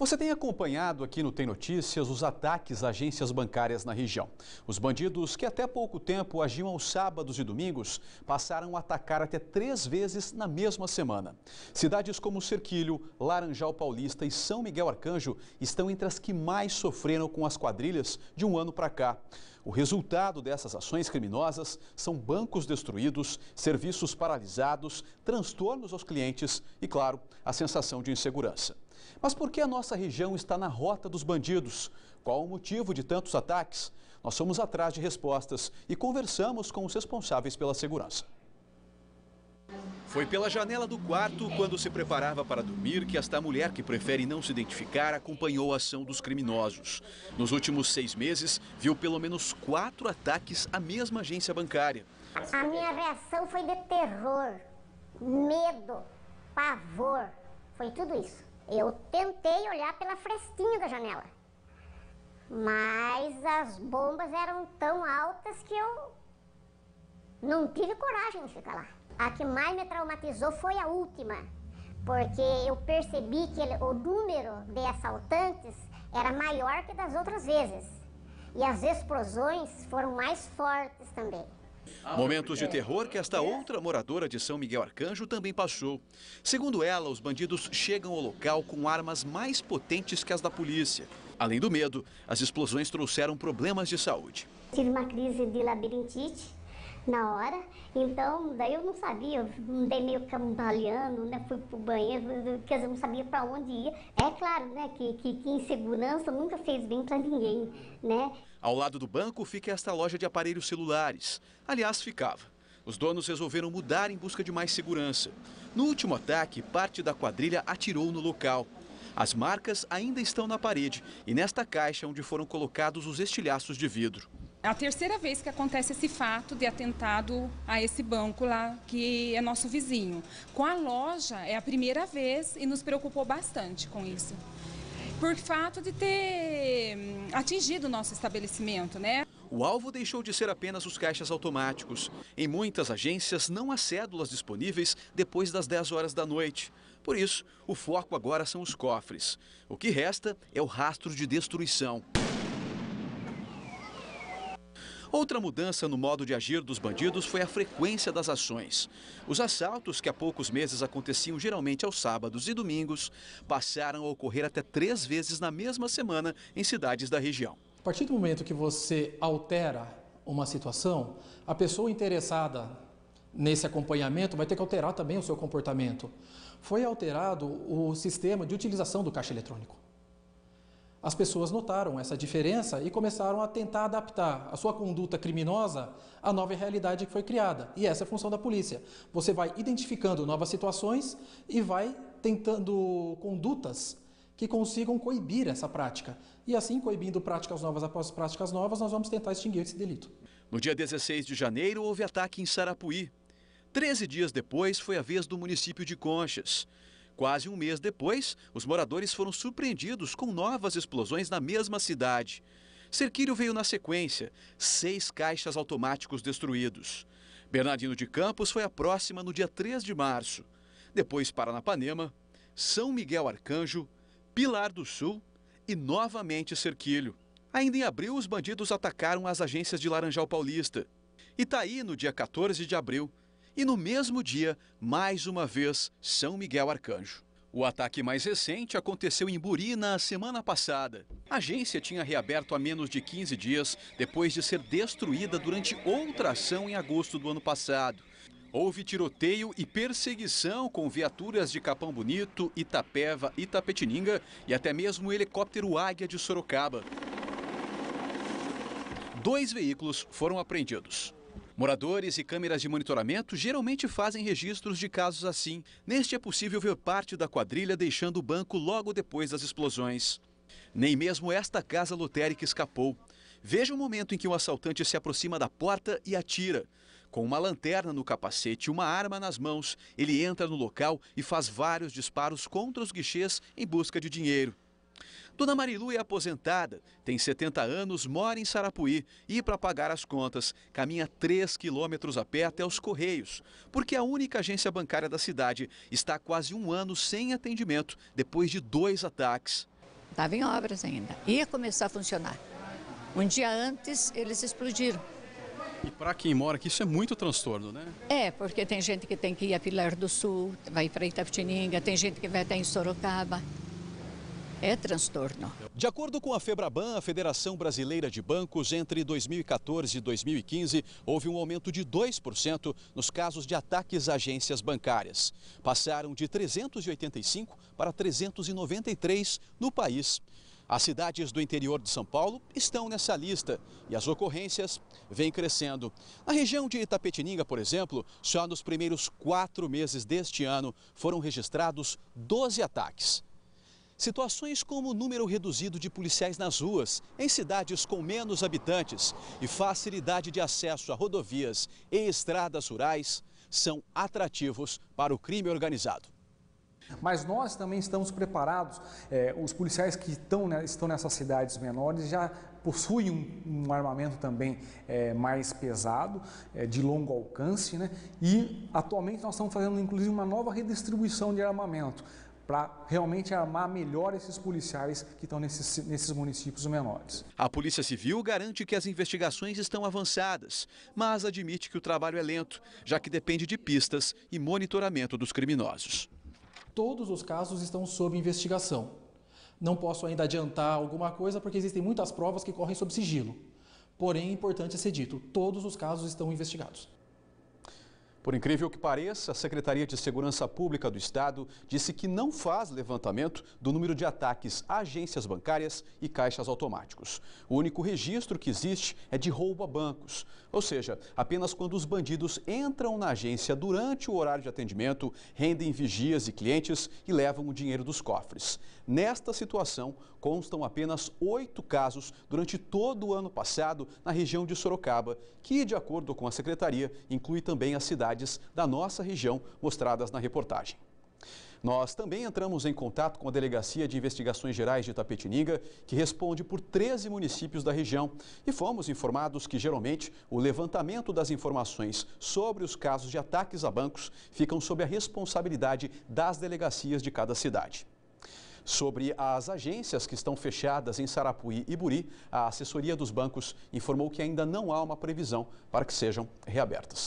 Você tem acompanhado aqui no Tem Notícias os ataques a agências bancárias na região. Os bandidos, que até pouco tempo agiam aos sábados e domingos, passaram a atacar até três vezes na mesma semana. Cidades como Cerquilho, Laranjal Paulista e São Miguel Arcanjo estão entre as que mais sofreram com as quadrilhas de um ano para cá. O resultado dessas ações criminosas são bancos destruídos, serviços paralisados, transtornos aos clientes e, claro, a sensação de insegurança. Mas por que a nossa região está na rota dos bandidos? Qual o motivo de tantos ataques? Nós somos atrás de respostas e conversamos com os responsáveis pela segurança. Foi pela janela do quarto, quando se preparava para dormir, que esta mulher, que prefere não se identificar, acompanhou a ação dos criminosos. Nos últimos seis meses, viu pelo menos quatro ataques à mesma agência bancária. A minha reação foi de terror, medo, pavor. Foi tudo isso. Eu tentei olhar pela frestinha da janela, mas as bombas eram tão altas que eu não tive coragem de ficar lá. A que mais me traumatizou foi a última, porque eu percebi que ele, o número de assaltantes era maior que das outras vezes. E as explosões foram mais fortes também. Ah, Momentos de terror que esta outra moradora de São Miguel Arcanjo também passou. Segundo ela, os bandidos chegam ao local com armas mais potentes que as da polícia. Além do medo, as explosões trouxeram problemas de saúde. Tive uma crise de labirintite na hora. Então, daí eu não sabia, eu andei meio cambaleando, né? Fui pro banheiro, quer dizer, eu não sabia para onde ia. É claro, né, que, que, que insegurança nunca fez bem para ninguém, né? Ao lado do banco fica esta loja de aparelhos celulares. Aliás, ficava. Os donos resolveram mudar em busca de mais segurança. No último ataque, parte da quadrilha atirou no local. As marcas ainda estão na parede e nesta caixa onde foram colocados os estilhaços de vidro. É a terceira vez que acontece esse fato de atentado a esse banco lá, que é nosso vizinho. Com a loja, é a primeira vez e nos preocupou bastante com isso. Por fato de ter hum, atingido o nosso estabelecimento, né? O alvo deixou de ser apenas os caixas automáticos. Em muitas agências, não há cédulas disponíveis depois das 10 horas da noite. Por isso, o foco agora são os cofres. O que resta é o rastro de destruição. Outra mudança no modo de agir dos bandidos foi a frequência das ações. Os assaltos, que há poucos meses aconteciam geralmente aos sábados e domingos, passaram a ocorrer até três vezes na mesma semana em cidades da região. A partir do momento que você altera uma situação, a pessoa interessada nesse acompanhamento vai ter que alterar também o seu comportamento. Foi alterado o sistema de utilização do caixa eletrônico as pessoas notaram essa diferença e começaram a tentar adaptar a sua conduta criminosa à nova realidade que foi criada. E essa é a função da polícia. Você vai identificando novas situações e vai tentando condutas que consigam coibir essa prática. E assim, coibindo práticas novas após práticas novas, nós vamos tentar extinguir esse delito. No dia 16 de janeiro, houve ataque em Sarapuí. Treze dias depois, foi a vez do município de Conchas. Quase um mês depois, os moradores foram surpreendidos com novas explosões na mesma cidade. Serquírio veio na sequência, seis caixas automáticos destruídos. Bernardino de Campos foi a próxima no dia 3 de março. Depois Paranapanema, São Miguel Arcanjo, Pilar do Sul e novamente Cerquilho. Ainda em abril, os bandidos atacaram as agências de Laranjal Paulista. Itaí, no dia 14 de abril, e no mesmo dia, mais uma vez, São Miguel Arcanjo. O ataque mais recente aconteceu em Buri na semana passada. A agência tinha reaberto há menos de 15 dias depois de ser destruída durante outra ação em agosto do ano passado. Houve tiroteio e perseguição com viaturas de Capão Bonito, Itapeva, Tapetininga e até mesmo o helicóptero Águia de Sorocaba. Dois veículos foram apreendidos. Moradores e câmeras de monitoramento geralmente fazem registros de casos assim. Neste é possível ver parte da quadrilha deixando o banco logo depois das explosões. Nem mesmo esta casa lotérica escapou. Veja o momento em que um assaltante se aproxima da porta e atira. Com uma lanterna no capacete e uma arma nas mãos, ele entra no local e faz vários disparos contra os guichês em busca de dinheiro. Dona Marilu é aposentada, tem 70 anos, mora em Sarapuí e, para pagar as contas, caminha 3 quilômetros a pé até os Correios, porque a única agência bancária da cidade está há quase um ano sem atendimento depois de dois ataques. Estava em obras ainda, ia começar a funcionar. Um dia antes, eles explodiram. E para quem mora aqui, isso é muito transtorno, né? É, porque tem gente que tem que ir a Pilar do Sul, vai para Itapetininga, tem gente que vai até em Sorocaba é transtorno. De acordo com a Febraban, a Federação Brasileira de Bancos, entre 2014 e 2015, houve um aumento de 2% nos casos de ataques a agências bancárias. Passaram de 385 para 393 no país. As cidades do interior de São Paulo estão nessa lista e as ocorrências vêm crescendo. Na região de Itapetininga, por exemplo, só nos primeiros quatro meses deste ano foram registrados 12 ataques. Situações como o número reduzido de policiais nas ruas, em cidades com menos habitantes e facilidade de acesso a rodovias e estradas rurais são atrativos para o crime organizado. Mas nós também estamos preparados, é, os policiais que estão, né, estão nessas cidades menores já possuem um, um armamento também é, mais pesado, é, de longo alcance, né? e atualmente nós estamos fazendo inclusive uma nova redistribuição de armamento para realmente armar melhor esses policiais que estão nesses, nesses municípios menores. A Polícia Civil garante que as investigações estão avançadas, mas admite que o trabalho é lento, já que depende de pistas e monitoramento dos criminosos. Todos os casos estão sob investigação. Não posso ainda adiantar alguma coisa porque existem muitas provas que correm sob sigilo. Porém, é importante ser dito, todos os casos estão investigados. Por incrível que pareça, a Secretaria de Segurança Pública do Estado disse que não faz levantamento do número de ataques a agências bancárias e caixas automáticos. O único registro que existe é de roubo a bancos, ou seja, apenas quando os bandidos entram na agência durante o horário de atendimento, rendem vigias e clientes e levam o dinheiro dos cofres. Nesta situação, constam apenas oito casos durante todo o ano passado na região de Sorocaba, que, de acordo com a Secretaria, inclui também a cidade cidades da nossa região mostradas na reportagem. Nós também entramos em contato com a Delegacia de Investigações Gerais de Tapetininga, que responde por 13 municípios da região, e fomos informados que geralmente o levantamento das informações sobre os casos de ataques a bancos ficam sob a responsabilidade das delegacias de cada cidade. Sobre as agências que estão fechadas em Sarapuí e Buri, a assessoria dos bancos informou que ainda não há uma previsão para que sejam reabertas.